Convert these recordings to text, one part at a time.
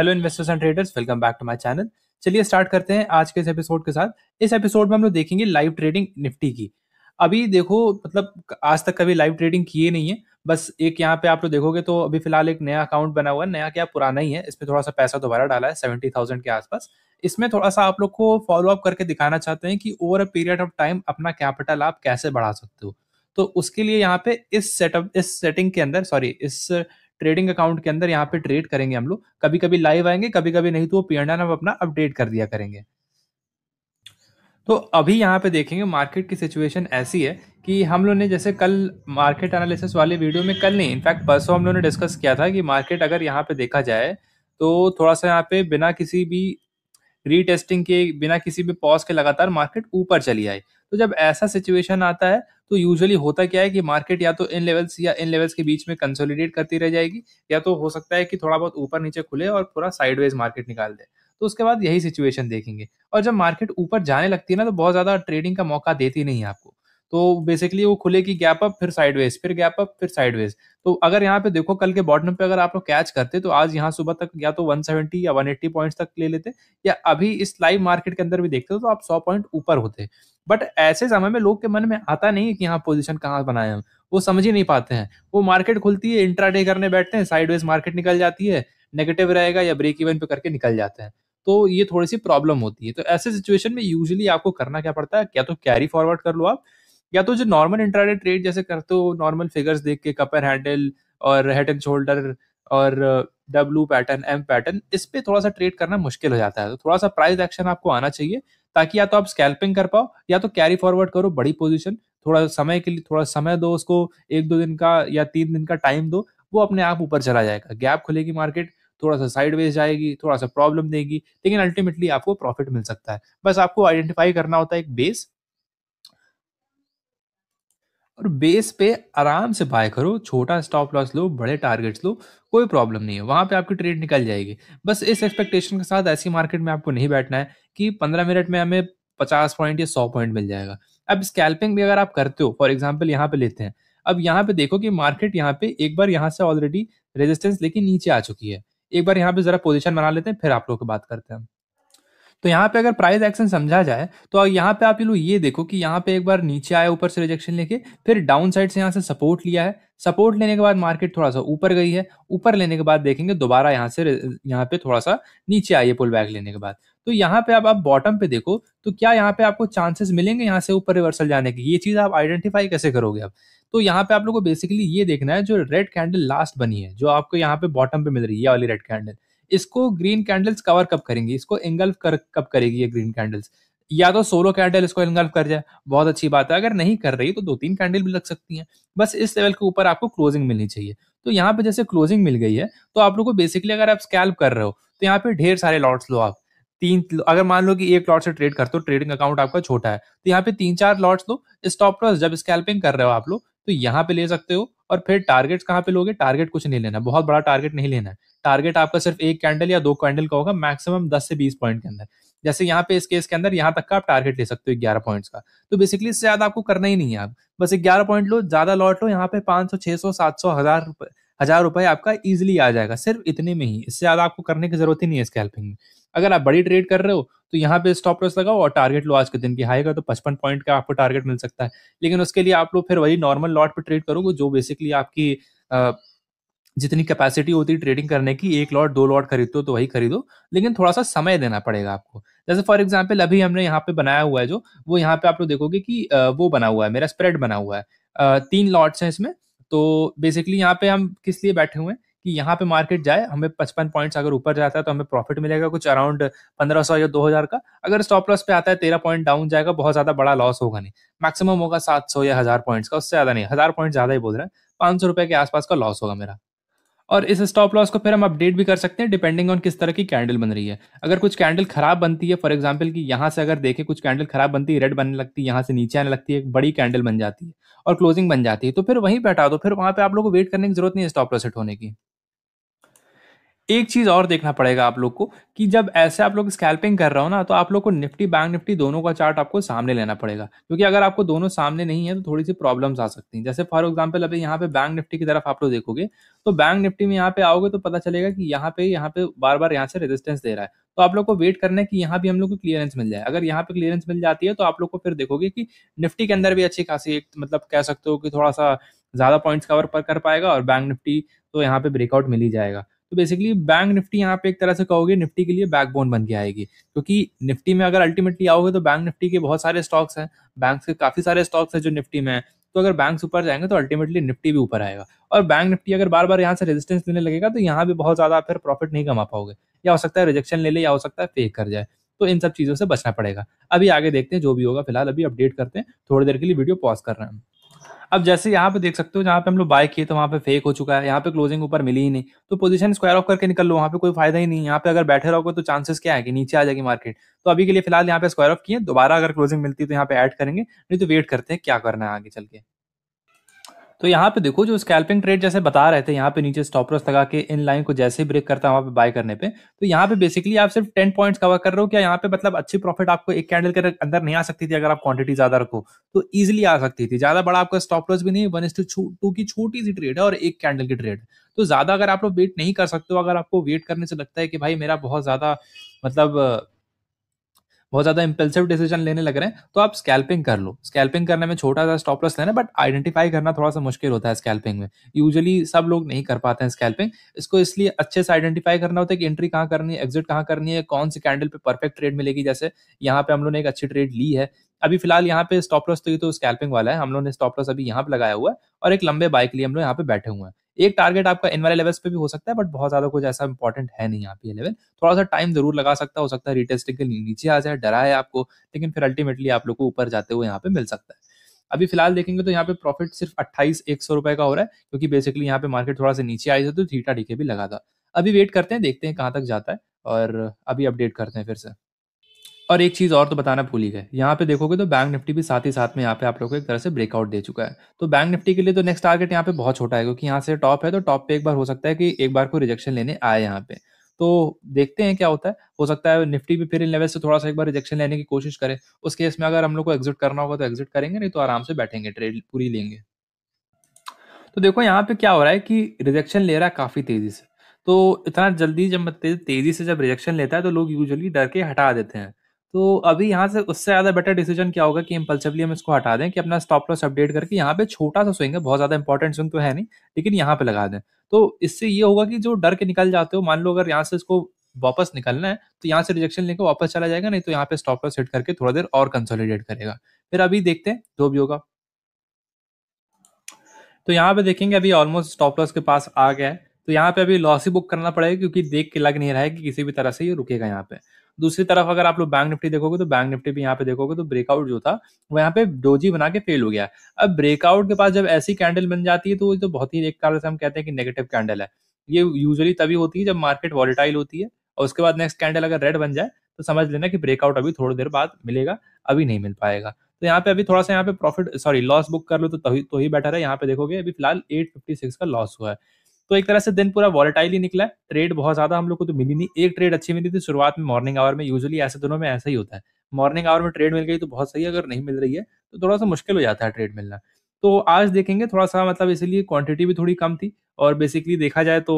hello investors and traders welcome back to my channel चलिए start करते हैं आज के इस एपिसोड के साथ इस एपिसोड में हम लोग देखेंगे लाइव ट्रेडिंग निफ्टी की अभी देखो मतलब आज तक कभी लाइव ट्रेडिंग किए नहीं है बस एक यहाँ पे आप लोग देखोगे तो अभी फिलहाल एक नया अकाउंट बना हुआ है नया क्या पुराना ही है इसमें थोड़ा सा पैसा दोबारा डाला है सेवेंटी थाउजेंड के आसपास इसमें थोड़ा सा आप लोग को फॉलोअप करके दिखाना चाहते हैं कि over a period of time अपना कैपिटल आप कैसे बढ़ा सकते हो तो उसके लिए यहाँ पे इस सेटअप इस सेटिंग के अंदर सॉरी इस ट्रेडिंग अकाउंट के अंदर यहाँ पे ट्रेड करेंगे हम लोग कभी कभी लाइव आएंगे कभी कभी नहीं तो वो पीएनएल हम अपना अपडेट कर दिया करेंगे तो अभी यहाँ पे देखेंगे मार्केट की सिचुएशन ऐसी है कि हम लोग ने जैसे कल मार्केट एनालिसिस वाले वीडियो में कल नहीं इनफैक्ट परसों हम लोग ने डिस्कस किया था कि मार्केट अगर यहाँ पे देखा जाए तो थोड़ा सा यहाँ पे बिना किसी भी रीटेस्टिंग के बिना किसी भी पॉज के लगातार मार्केट ऊपर चली आई तो जब ऐसा सिचुएशन आता है तो यूजुअली होता क्या है कि मार्केट या तो इन लेवल्स या इन लेवल्स के बीच में कंसोलिडेट करती रह जाएगी या तो हो सकता है कि थोड़ा बहुत ऊपर नीचे खुले और पूरा साइडवेज मार्केट निकाल दे तो उसके बाद यही सिचुएशन देखेंगे और जब मार्केट ऊपर जाने लगती है ना तो बहुत ज़्यादा ट्रेडिंग का मौका देती नहीं है आपको तो बेसिकली वो खुलेगी गैप अप फिर साइडवेज फिर गैप अप फिर साइडवेज तो अगर यहाँ पे देखो कल के बॉटम पे अगर आप लोग कैच करते तो आज यहाँ सुबह तक या तो 170 या 180 पॉइंट्स तक ले लेते या अभी इस लाइव मार्केट के अंदर भी देखते हो तो आप 100 पॉइंट ऊपर होते बट ऐसे समय में लोग के मन में आता नहीं है कि यहाँ पोजिशन कहाँ बनाए हम वो समझ ही नहीं पाते हैं वो मार्केट खुलती है इंट्रा करने बैठते हैं साइडवेज मार्केट निकल जाती है नेगेटिव रहेगा या ब्रेक इवन पे करके निकल जाते हैं तो ये थोड़ी सी प्रॉब्लम होती है तो ऐसे सिचुएशन में यूजली आपको करना क्या पड़ता है क्या तो कैरी फॉरवर्ड कर लो आप या तो जो नॉर्मल इंट्राडे ट्रेड जैसे करते हो नॉर्मल फिगर्स देख के कपर हैंडल और हेड एंड शोल्डर और डब्लू पैटर्न एम पैटर्न इस पे थोड़ा सा ट्रेड करना मुश्किल हो जाता है तो थोड़ा सा प्राइस एक्शन आपको आना चाहिए ताकि या तो आप स्कैल्पिंग कर पाओ या तो कैरी फॉरवर्ड करो बड़ी पोजिशन थोड़ा समय के लिए थोड़ा समय दो उसको एक दो दिन का या तीन दिन का टाइम दो वो अपने आप ऊपर चला जाएगा गैप खुलेगी मार्केट थोड़ा सा साइडवेज जाएगी थोड़ा सा प्रॉब्लम देगी लेकिन अल्टीमेटली आपको प्रॉफिट मिल सकता है बस आपको आइडेंटिफाई करना होता है एक बेस और बेस पे आराम से बाय करो छोटा स्टॉप लॉस लो बड़े टारगेट्स लो कोई प्रॉब्लम नहीं है वहाँ पे आपकी ट्रेड निकल जाएगी बस इस एक्सपेक्टेशन के साथ ऐसी मार्केट में आपको नहीं बैठना है कि पंद्रह मिनट में हमें पचास पॉइंट या सौ पॉइंट मिल जाएगा अब स्कैल्पिंग भी अगर आप करते हो फॉर एग्जाम्पल यहाँ पे लेते हैं अब यहाँ पे देखो कि मार्केट यहाँ पे एक बार यहाँ से ऑलरेडी रेजिस्टेंस लेके नीचे आ चुकी है एक बार यहाँ पे जरा पोजिशन बना लेते हैं फिर आप लोग बात करते हैं तो यहाँ पे अगर प्राइस एक्शन समझा जाए तो यहाँ पे आप लोग ये देखो कि यहाँ पे एक बार नीचे आया ऊपर से रिजेक्शन लेके फिर डाउन साइड से यहाँ से सपोर्ट लिया है सपोर्ट लेने के बाद मार्केट थोड़ा सा ऊपर गई है ऊपर लेने के बाद देखेंगे दोबारा यहाँ से यहाँ पे थोड़ा सा नीचे आई है पुल बैक लेने के बाद तो यहाँ पे आप आप बॉटम पे देखो तो क्या यहाँ पे आपको चांसेस मिलेंगे यहाँ से ऊपर रिवर्सल जाने की ये चीज़ आप आइडेंटिफाई कैसे करोगे अब तो यहाँ पे आप लोग को बेसिकली ये देखना है जो रेड कैंडल लास्ट बनी है जो आपको यहाँ पे बॉटम पे मिल रही है वाली रेड कैंडल इसको ग्रीन कैंडल्स कवर कब करेंगी इसको एंगल्फ कर कब करेगी ये ग्रीन कैंडल्स या तो सोलो कैंडल इसको एनगल्फ कर जाए बहुत अच्छी बात है अगर नहीं कर रही तो दो तीन कैंडल भी लग सकती हैं बस इस लेवल के ऊपर आपको क्लोजिंग मिलनी चाहिए तो यहाँ पे जैसे क्लोजिंग मिल गई है तो आप लोग को बेसिकली अगर आप स्कैल्प कर रहे हो तो यहाँ पे ढेर सारे लॉट्स लो आप तीन अगर मान लो कि एक लॉट से ट्रेड करते हो ट्रेडिंग अकाउंट आपका छोटा है तो यहाँ पे तीन चार लॉट्स लो स्टॉप लॉस जब स्कैल्पिंग कर रहे हो आप लोग तो यहाँ पे ले सकते हो और फिर टारगेट कहाँ पे लोगे टारगेट कुछ नहीं लेना बहुत बड़ा टारगेट नहीं लेना है टारगेट आपका सिर्फ एक कैंडल या दो कैंडल का होगा मैक्सिमम दस से बीस पॉइंट के अंदर जैसे यहाँ पे इस केस के अंदर यहाँ तक का आप टारगेट ले सकते हो ग्यारह पॉइंट्स का तो बेसिकली इससे ज्यादा आपको करना ही नहीं है आप बस ग्यारह पॉइंट लो ज्यादा लॉट लो यहाँ पे पांच सौ छह सौ सात सौ हजार हजार रुपए आपका इजिली आ जाएगा सिर्फ इतने में ही इससे ज्यादा आपको करने की जरूरत ही नहीं है इसके हेल्पिंग में अगर आप बड़ी ट्रेड कर रहे हो तो यहाँ पे स्टॉप लॉस लगाओ और टारगेट लो आज के दिन की हाई का तो पचपन पॉइंट का आपको टारगेट मिल सकता है लेकिन उसके लिए आप लोग फिर वही नॉर्मल लॉट पर ट्रेड करोगे जो बेसिकली आपकी जितनी कैपेसिटी होती है ट्रेडिंग करने की एक लॉट दो लॉट खरीदते हो तो वही खरीदो लेकिन थोड़ा सा समय देना पड़ेगा आपको जैसे फॉर एग्जाम्पल अभी हमने यहाँ पे बनाया हुआ है जो वो यहाँ पे आप लोग देखोगे कि वो बना हुआ है मेरा स्प्रेड बना हुआ है तीन लॉट्स हैं इसमें तो बेसिकली यहाँ पे हम किस लिए बैठे हुए हैं कि यहाँ पे मार्केट जाए हमें पचपन पॉइंट्स अगर ऊपर जाता है तो हमें प्रॉफिट मिलेगा कुछ अराउंड पंद्रह सौ या दो हजार का अगर स्टॉप लॉस पे आता है तेरह पॉइंट डाउन जाएगा बहुत ज्यादा बड़ा लॉस होगा नहीं मैक्सिमम होगा सात सौ या हजार पॉइंट्स का उससे ज्यादा नहीं हजार पॉइंट ज्यादा ही बोल रहे हैं पांच सौ रुपए के आसपास का लॉस होगा मेरा और इस स्टॉप लॉस को फिर हम अपडेट भी कर सकते हैं डिपेंडिंग ऑन किस तरह की कैंडल बन रही है अगर कुछ कैंडल खराब बनती है फॉर एग्जाम्पल कि यहाँ से अगर देखें कुछ कैंडल खराब बनती है रेड बनने लगती है यहाँ से नीचे आने लगती है एक बड़ी कैंडल बन जाती है और क्लोजिंग बन जाती है तो फिर वहीं बैठा दो फिर वहां पे आप लोग को वेट करने की जरूरत नहीं है स्टॉप लॉस हिट होने की एक चीज और देखना पड़ेगा आप लोग को कि जब ऐसे आप लोग स्कैल्पिंग कर रहे हो ना तो आप लोग को निफ्टी बैंक निफ्टी दोनों का चार्ट आपको सामने लेना पड़ेगा क्योंकि अगर आपको दोनों सामने नहीं है तो थोड़ी सी प्रॉब्लम्स आ सकती हैं जैसे फॉर एग्जांपल अभी यहाँ पे बैंक निफ्टी की तरफ आप लोग देखोगे तो बैंक निफ्टी में यहाँ पे आओगे तो पता चलेगा कि यहाँ पे यहाँ पे बार बार यहाँ से रेजिस्टेंस दे रहा है तो आप लोग को वेट करना है कि यहाँ भी हम लोग को क्लियरेंस मिल जाए अगर यहाँ पे क्लियरेंस मिल जाती है तो आप लोग को फिर देखोगे कि निफ्टी के अंदर भी अच्छी खासी एक मतलब कह सकते हो कि थोड़ा सा ज्यादा पॉइंट्स कवर पर कर पाएगा और बैंक निफ्टी तो यहाँ पे ब्रेकआउट मिल ही जाएगा तो बेसिकली बैंक निफ्टी यहाँ पे एक तरह से कहोगे निफ्टी के लिए बैकबोन बन के आएगी क्योंकि तो निफ्टी में अगर अल्टीमेटली आओगे तो बैंक निफ्टी के बहुत सारे स्टॉक्स हैं बैंक के काफी सारे स्टॉक्स हैं जो निफ्टी में है तो अगर बैंक ऊपर जाएंगे तो अल्टीमेटली निफ्टी भी ऊपर आएगा और बैंक निफ्टी अगर बार बार यहाँ से रेजिस्टेंस लेने लगेगा तो यहाँ भी बहुत ज़्यादा फिर प्रॉफिट नहीं कमा पाओगे या हो सकता है रिजेक्शन ले ले या हो सकता है फेक कर जाए तो इन सब चीज़ों से बचना पड़ेगा अभी आगे देखते हैं जो भी होगा फिलहाल अभी अपडेट करते हैं थोड़ी देर के लिए वीडियो पॉज कर रहे हैं अब जैसे यहाँ पे देख सकते हो जहाँ पे हम लोग बाय किए तो वहाँ पे फेक हो चुका है यहाँ पे क्लोजिंग ऊपर मिली ही नहीं तो पोजीशन स्क्वायर ऑफ करके निकल लो वहाँ पे कोई फायदा ही नहीं यहाँ पे अगर बैठे रहोगे तो चांसेस क्या है कि नीचे आ जाएगी मार्केट तो अभी के लिए फिलहाल यहाँ पे स्क्वायर ऑफ किए दोबारा अगर क्लोजिंग मिलती है तो यहाँ पे एड करेंगे नहीं तो वेट करते हैं क्या करना है आगे चल के तो यहाँ पे देखो जो स्कैल्पिंग ट्रेड जैसे बता रहे थे यहाँ पे नीचे स्टॉप लॉस लगा के इन लाइन को जैसे ब्रेक करता है वहां पे बाय करने पे तो यहाँ पे बेसिकली आप सिर्फ टेन पॉइंट्स कवर कर रहे हो क्या यहाँ पे मतलब अच्छी प्रॉफिट आपको एक कैंडल के अंदर नहीं आ सकती थी अगर आप क्वांटिटी ज्यादा रखो तो ईजिली आ सकती थी ज्यादा बड़ा आपका स्टॉप लॉस भी नहीं वन टू की छोटी सी ट्रेड है और एक कैंडल की ट्रेड तो ज्यादा अगर आप लोग वेट नहीं कर सकते हो अगर आपको वेट करने से लगता है कि भाई मेरा बहुत ज्यादा मतलब बहुत ज्यादा इंपल्सिव डिसीजन लेने लग रहे हैं तो आप स्कैल्पिंग कर लो स्कैल्पिंग करने में छोटा सा स्टॉप लॉस लेना बट आइडेंटिफाई करना थोड़ा सा मुश्किल होता है स्कैल्पिंग में यूजली सब लोग नहीं कर पाते हैं स्कैल्पिंग इसको इसलिए अच्छे से आइडेंटिफाई करना होता है कि एंट्री कहाँ करनी है एग्जिट कहाँ करनी है कौन सी कैंडल पे परफेक्ट ट्रेड मिलेगी जैसे यहाँ पे हम लोग ने एक अच्छी ट्रेड ली है अभी फिलहाल यहाँ पे स्टॉप लॉस तो ये तो स्कैल्पिंग वाला है हम लोग ने स्टॉप लॉस अभी यहाँ पे लगाया हुआ है और एक लंबे बाइक लिए हम लोग यहाँ पे बैठे हुए हैं एक टारगेट आपका एन वाले लेवल्स पे भी हो सकता है बट बहुत ज्यादा कुछ ऐसा इंपॉर्टेंट है नहीं यहाँ पे लेवल थोड़ा सा टाइम जरूर लगा सकता हो सकता है रिटेस्टिंग के नीचे आ जाए डरा है आपको लेकिन फिर अल्टीमेटली आप लोग को ऊपर जाते हुए यहाँ पे मिल सकता है अभी फिलहाल देखेंगे तो यहाँ पे प्रॉफिट सिर्फ अट्ठाईस एक सौ रुपए का हो रहा है क्योंकि बेसिकली यहाँ पे मार्केट थोड़ा सा नीचे आई थी तो थीटा डीके भी लगा था अभी वेट करते हैं देखते हैं कहाँ तक जाता है और अभी अपडेट करते हैं फिर से और एक चीज़ और तो बताना भूल ही गए यहाँ पे देखोगे तो बैंक निफ्टी भी साथ ही साथ में यहाँ पे आप लोगों को एक तरह से ब्रेकआउट दे चुका है तो बैंक निफ्टी के लिए तो नेक्स्ट टारगेट यहाँ पे बहुत छोटा है क्योंकि यहाँ से टॉप है तो टॉप पे एक बार हो सकता है कि एक बार को रिजेक्शन लेने आए यहाँ पे तो देखते हैं क्या होता है हो सकता है निफ्टी भी फिर इन लेवल से थोड़ा सा एक बार रिजेक्शन लेने की कोशिश करे उस केस में अगर हम लोग को एग्जिट करना होगा तो एग्जिट करेंगे नहीं तो आराम से बैठेंगे ट्रेड पूरी लेंगे तो देखो यहाँ पे क्या हो रहा है कि रिजेक्शन ले रहा है काफी तेजी से तो इतना जल्दी जब तेजी से जब रिजेक्शन लेता है तो लोग यूजुअली डर के हटा देते हैं तो अभी यहाँ से उससे ज़्यादा बेटर डिसीजन क्या होगा कि इम्पल्सिवली हम इसको हटा दें कि अपना स्टॉप लॉस अपडेट करके यहाँ पे छोटा सा स्विंग है बहुत ज़्यादा इंपॉर्टेंट स्विंग तो है नहीं लेकिन यहाँ पे लगा दें तो इससे ये होगा कि जो डर के निकल जाते हो मान लो अगर यहाँ से इसको वापस निकलना है तो यहाँ से रिजेक्शन लेकर वापस चला जाएगा नहीं तो यहाँ पे स्टॉप लॉस हिट करके थोड़ा देर और कंसोलिडेट करेगा फिर अभी देखते हैं जो भी होगा तो यहाँ पे देखेंगे अभी ऑलमोस्ट स्टॉप लॉस के पास आ गया है तो यहाँ पे अभी लॉस ही बुक करना पड़ेगा क्योंकि देख के लग नहीं रहा है कि किसी भी तरह से ये रुकेगा यहाँ पे दूसरी तरफ अगर आप लोग बैंक निफ्टी देखोगे तो बैंक निफ्टी भी यहाँ पे देखोगे तो ब्रेकआउट जो था वो यहाँ पे डोजी बना के फेल हो गया अब ब्रेकआउट के पास जब ऐसी कैंडल बन जाती है तो वो तो बहुत ही एक तरह से हम कहते हैं कि नेगेटिव कैंडल है ये यूजली तभी होती है जब मार्केट वॉलिटाइल होती है और उसके बाद नेक्स्ट कैंडल अगर रेड बन जाए तो समझ लेना कि ब्रेकआउट अभी थोड़ी देर बाद मिलेगा अभी नहीं मिल पाएगा तो यहाँ पे अभी थोड़ा सा यहाँ पे प्रॉफिट सॉरी लॉस बुक कर लो तो तो ही, तो ही बेटर है यहाँ पे देखोगे अभी फिलहाल 856 का लॉस हुआ है तो एक तरह से दिन पूरा वॉलेटाइल ही निकला ट्रेड बहुत ज्यादा हम लोग को तो मिली नहीं एक ट्रेड अच्छी मिली थी शुरुआत में मॉर्निंग आवर में यूजली ऐसे दिनों में ऐसा ही होता है मॉर्निंग आवर में ट्रेड मिल गई तो बहुत सही है अगर नहीं मिल रही है तो थोड़ा सा मुश्किल हो जाता है ट्रेड मिलना तो आज देखेंगे थोड़ा सा मतलब इसीलिए क्वांटिटी भी थोड़ी कम थी और बेसिकली देखा जाए तो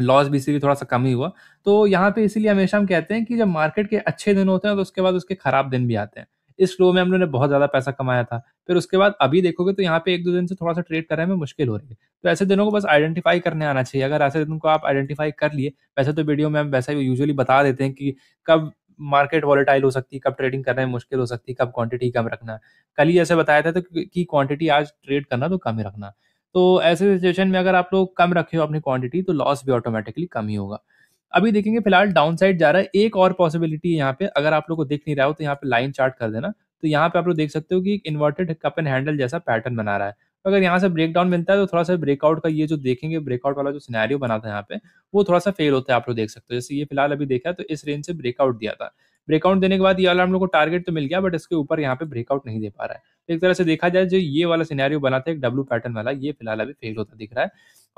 लॉस भी इसीलिए थोड़ा सा कम ही हुआ तो यहाँ पे इसीलिए हमेशा हम कहते हैं कि जब मार्केट के अच्छे दिन होते हैं तो उसके बाद उसके खराब दिन भी आते हैं इस फ्लो में हम लोगों ने बहुत ज़्यादा पैसा कमाया था फिर उसके बाद अभी देखोगे तो यहाँ पे एक दो दिन से थोड़ा सा ट्रेड करने में मुश्किल हो रही है तो ऐसे दिनों को बस आइडेंटिफाई करने आना चाहिए अगर ऐसे दिन को आप आइडेंटिफाई कर लिए वैसे तो वीडियो में हम वैसे यूजुअली बता देते हैं कि कब मार्केट वॉलेटाइल हो सकती है कब ट्रेडिंग करना में मुश्किल हो सकती है कब क्वांटिटी कम रखना कल ही ऐसे बताया था तो कि क्वांटिटी आज ट्रेड करना तो कम ही रखना तो ऐसे सिचुएशन में अगर आप लोग कम रखे हो अपनी क्वांटिटी तो लॉस भी ऑटोमेटिकली कम ही होगा अभी देखेंगे फिलहाल डाउन साइड जा रहा है एक और पॉसिबिलिटी यहाँ पे अगर आप लोग को दिख नहीं रहा हो तो यहाँ पे लाइन चार्ट कर देना तो यहाँ पे आप लोग देख सकते हो कि इन्वर्टेड कप एंड हैंडल जैसा पैटर्न बना रहा है तो अगर यहाँ से ब्रेकडाउन मिलता है तो थोड़ा सा ब्रेकआउट का ये जो देखेंगे ब्रेकआउट वाला जो सिनेरियो बना था यहाँ पे वो थोड़ा सा फेल होता है आप लोग देख सकते हो जैसे ये फिलहाल अभी देखा तो इस रेंज से ब्रेकआउट दिया था ब्रेकआउट देने के बाद ये वाला हम लोग को टारगेट तो मिल गया बट इसके ऊपर यहाँ पे ब्रेकआउट नहीं दे पा रहा है तो एक तरह से देखा जाए जो ये वाला सिनेरियो बना था एक डब्लू पैटर्न वाला ये फिलहाल अभी फेल होता दिख रहा है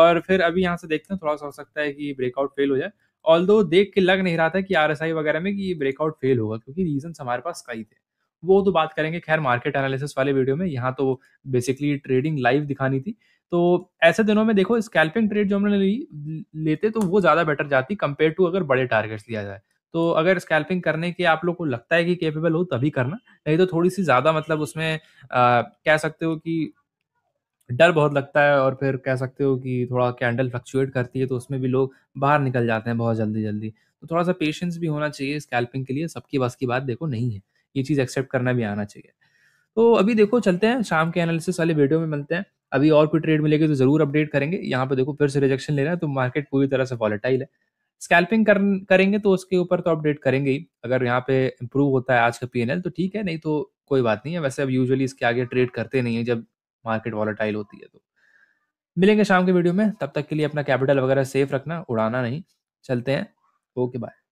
और फिर अभी यहाँ से देखते हैं थोड़ा सा हो सकता है कि ब्रेकआउट फेल हो जाए ऑल देख के लग नहीं रहा था कि आर वगैरह में कि ये ब्रेकआउट फेल होगा क्योंकि रीजन हमारे पास कई थे वो तो बात करेंगे खैर मार्केट एनालिसिस वाले वीडियो में यहाँ तो बेसिकली ट्रेडिंग लाइव दिखानी थी तो ऐसे दिनों में देखो स्कैल्पिंग ट्रेड जो हमने ली लेते तो वो ज़्यादा बेटर जाती कंपेयर टू अगर बड़े टारगेट्स लिया जाए तो अगर स्कैल्पिंग करने के आप लोग को लगता है कि केपेबल हो तभी करना नहीं तो थोड़ी सी ज़्यादा मतलब उसमें आ, कह सकते हो कि डर बहुत लगता है और फिर कह सकते हो कि थोड़ा कैंडल फ्लक्चुएट करती है तो उसमें भी लोग बाहर निकल जाते हैं बहुत जल्दी जल्दी तो थोड़ा सा पेशेंस भी होना चाहिए स्कैल्पिंग के लिए सबकी बस की बात देखो नहीं है ये चीज़ एक्सेप्ट करना भी आना चाहिए तो अभी देखो चलते हैं शाम के एनालिसिस वाले वीडियो में मिलते हैं अभी और कोई ट्रेड मिलेगी तो ज़रूर अपडेट करेंगे यहाँ पे देखो फिर से रिजेक्शन ले रहा है तो मार्केट पूरी तरह से वॉलेटाइल है स्कैल्पिंग कर, करेंगे तो उसके ऊपर तो अपडेट करेंगे ही अगर यहाँ पे इम्प्रूव होता है आज का पी तो ठीक है नहीं तो कोई बात नहीं है वैसे अब यूजुअली इसके आगे ट्रेड करते नहीं है जब मार्केट वॉलेटाइल होती है तो मिलेंगे शाम के वीडियो में तब तक के लिए अपना कैपिटल वगैरह सेफ रखना उड़ाना नहीं चलते हैं ओके बाय